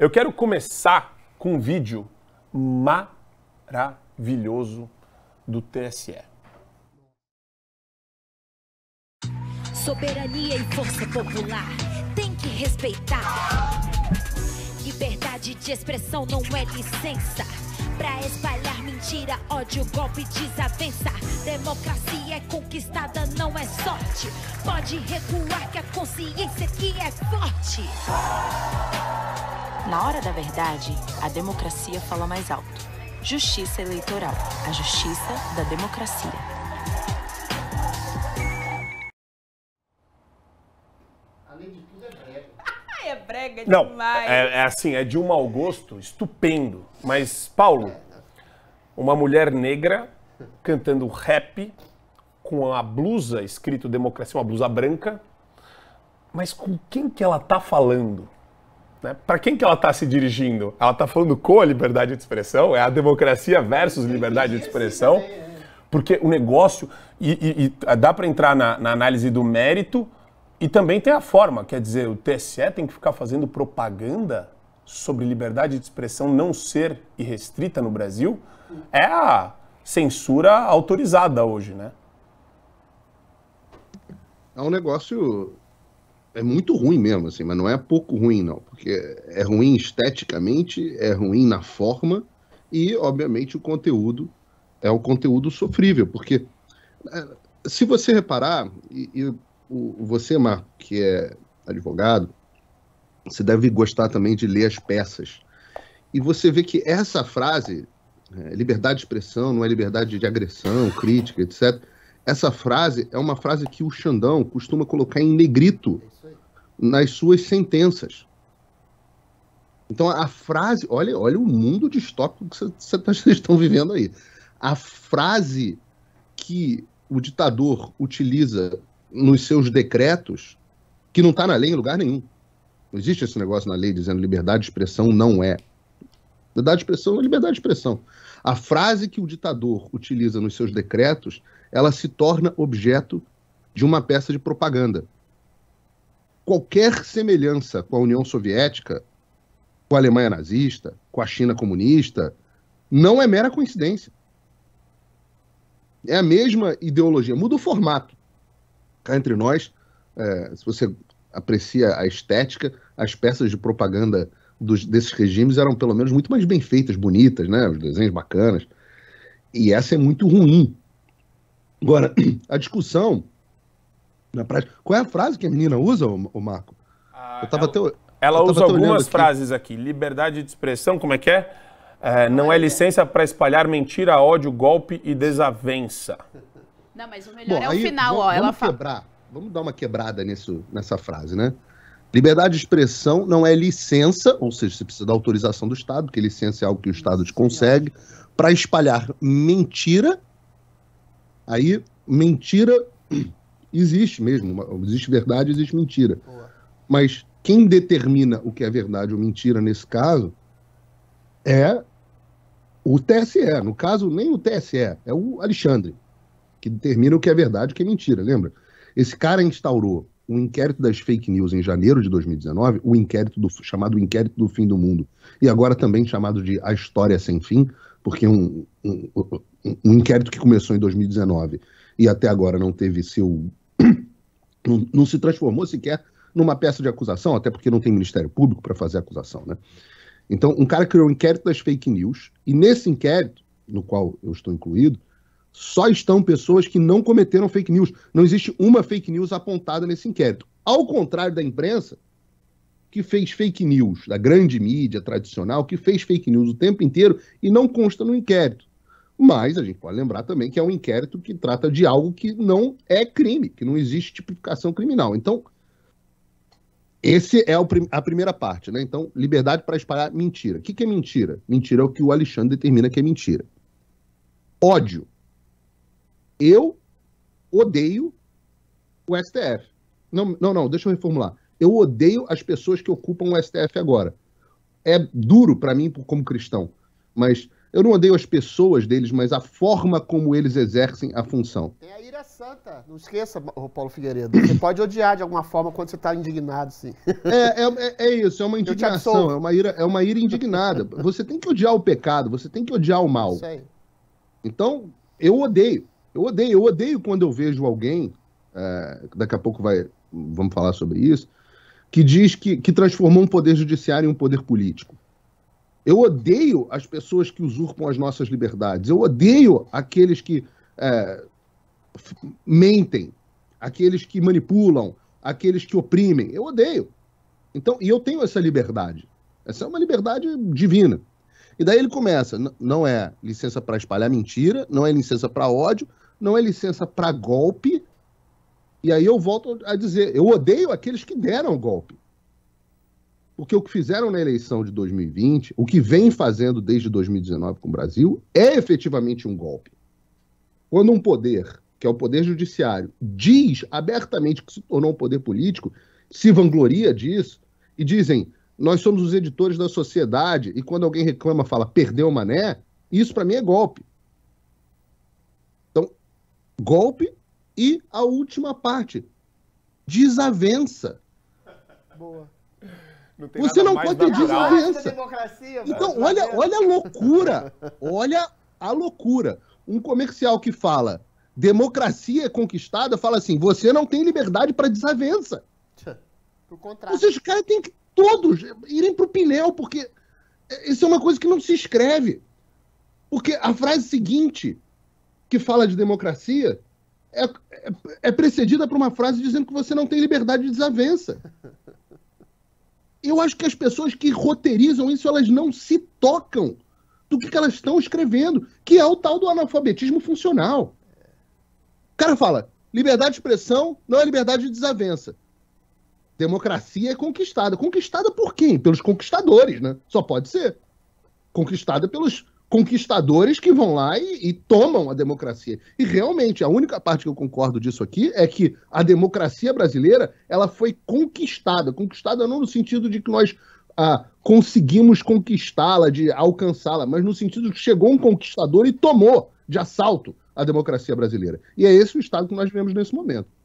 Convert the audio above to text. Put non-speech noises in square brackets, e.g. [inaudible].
Eu quero começar com um vídeo maravilhoso do TSE. Soberania e força popular tem que respeitar. Liberdade de expressão não é licença pra espalhar mentira, ódio, golpe, desavença. Democracia é conquistada, não é sorte. Pode recuar que a consciência que é forte. Na hora da verdade, a democracia fala mais alto. Justiça Eleitoral a justiça da democracia. Além de tudo, é brega. [laughs] é brega Não, demais. É, é assim, é de um mau gosto estupendo. Mas, Paulo, uma mulher negra cantando rap com a blusa escrito democracia, uma blusa branca. Mas com quem que ela tá falando? Né? Para quem que ela está se dirigindo? Ela está falando com a liberdade de expressão? É a democracia versus liberdade de expressão? É. Porque o negócio. E, e, e ah, dá para entrar na, na análise do mérito e também tem a forma. Quer dizer, o TSE tem que ficar fazendo propaganda sobre liberdade de expressão não ser irrestrita no Brasil? É a censura autorizada hoje, né? É um negócio é muito ruim mesmo, assim, mas não é pouco ruim, não. Porque é ruim esteticamente, é ruim na forma e, obviamente, o conteúdo é um conteúdo sofrível, porque eh, se você reparar, e, e o, você, Marco, que é advogado, você deve gostar também de ler as peças. E você vê que essa frase, é, liberdade de expressão, não é liberdade de agressão, crítica, etc. Essa frase é uma frase que o Xandão costuma colocar em negrito nas suas sentenças. Então a frase, olha, olha o mundo distópico que tá, [laughs] vocês estão vivendo aí. A frase que o ditador utiliza nos seus decretos, que não está na lei em lugar nenhum. Não existe esse negócio na lei dizendo liberdade de expressão não é. Liberdade de expressão é liberdade de expressão. A frase que o ditador utiliza nos seus decretos, ela se torna objeto de uma peça de propaganda qualquer semelhança com a União Soviética, com a Alemanha nazista, com a China comunista, não é mera coincidência. É a mesma ideologia, muda o formato. Cá entre nós, é, se você aprecia a estética, as peças de propaganda dos, desses regimes eram pelo menos muito mais bem feitas, bonitas, né? Os desenhos bacanas. E essa é muito ruim. Agora, [clears throat] a discussão na prática. Qual é a frase que a menina usa, o Marco? Ah, eu tava ela, até, ela usa algumas aqui. frases aqui. Liberdade de expressão, como é que é? é não é licença para espalhar mentira, ódio, golpe e desavença. Não, mas o melhor Bom, é o aí, final, vamos, ó. Ela vamos fala... quebrar, vamos dar uma quebrada nisso, nessa frase, né? Liberdade de expressão não é licença, ou seja, você precisa da autorização do Estado, porque licença é algo que o Estado te consegue, para espalhar mentira. Aí, mentira Existe mesmo, existe verdade, existe mentira. Boa. Mas quem determina o que é verdade ou mentira nesse caso é o TSE. No caso, nem o TSE, é o Alexandre, que determina o que é verdade e o que é mentira, lembra? Esse cara instaurou um inquérito das fake news em janeiro de 2019, o inquérito do, chamado Inquérito do Fim do Mundo, e agora também chamado de A História Sem Fim, porque um, um, um inquérito que começou em 2019 e até agora não teve seu. [clears throat] não, não se transformou sequer numa peça de acusação, até porque não tem Ministério Público para fazer acusação, né? Então, um cara criou um inquérito das fake news, e nesse inquérito, no qual eu estou incluído, só estão pessoas que não cometeram fake news. Não existe uma fake news apontada nesse inquérito. Ao contrário da imprensa, que fez fake news, da grande mídia tradicional, que fez fake news o tempo inteiro e não consta no inquérito. Mas a gente pode lembrar também que é um inquérito que trata de algo que não é crime, que não existe tipificação criminal. Então, esse é prim a primeira parte, né? Então, liberdade para espalhar mentira. O que, que é mentira? Mentira é o que o Alexandre determina que é mentira. Ódio. Eu odeio o STF. Não, não, não, deixa eu reformular. Eu odeio as pessoas que ocupam o STF agora. É duro para mim como cristão, mas eu não odeio as pessoas deles, mas a forma como eles exercem a função. Tem a ira santa, não esqueça, Paulo Figueiredo. Você [coughs] pode odiar de alguma forma quando você está indignado, sim. É, é, é, é, isso, é uma indignação, é uma, ira, é uma ira indignada. [laughs] Você tem que odiar o pecado, você tem que odiar o mal. Isso aí. Então, eu odeio. Eu odeio, eu odeio quando eu vejo alguém, é, daqui a pouco vai, vamos falar sobre isso, que diz que, que transformou um poder judiciário em um poder político. Eu odeio as pessoas que usurpam as nossas liberdades. Eu odeio aqueles que é, mentem, aqueles que manipulam, aqueles que oprimem. Eu odeio. Então, e eu tenho essa liberdade. Essa é uma liberdade divina. E daí ele começa, não é licença para espalhar mentira, não é licença para ódio, não é licença para golpe. E aí eu volto a dizer, eu odeio aqueles que deram o golpe. Porque o que fizeram na eleição de 2020, o que vem fazendo desde 2019 com o Brasil, é efetivamente um golpe. Quando um poder, que é o poder judiciário, diz abertamente que se tornou um poder político, se vangloria disso e dizem nós somos os editores da sociedade e quando alguém reclama fala perdeu o mané, isso para mim é golpe. Então, golpe e a última parte, desavença. Boa. Não você não pode ter desavença. Então, olha, olha a loucura. Olha a loucura. Um comercial que fala democracia é conquistada, fala assim: você não tem liberdade para desavença. Por contrário. os caras têm que todos irem pro pneu, porque isso é uma coisa que não se escreve. Porque a frase seguinte, que fala de democracia, é, é, é precedida por uma frase dizendo que você não tem liberdade de desavença. [laughs] eu acho que as pessoas que roteirizam isso, elas não se tocam do que, que elas estão escrevendo, que é o tal do analfabetismo funcional. O cara fala, liberdade de expressão não é liberdade de desavença. Democracia é conquistada. Conquistada por quem? Pelos conquistadores, né? Só pode ser. Conquistada pelos conquistadores que vão lá e, e, tomam a democracia. E realmente, a única parte que eu concordo disso aqui é que a democracia brasileira ela foi conquistada. Conquistada não no sentido de que nós ah, conseguimos conquistá-la, de alcançá-la, mas no sentido de que chegou um conquistador e tomou de assalto a democracia brasileira. E é esse o estado que nós vivemos nesse momento.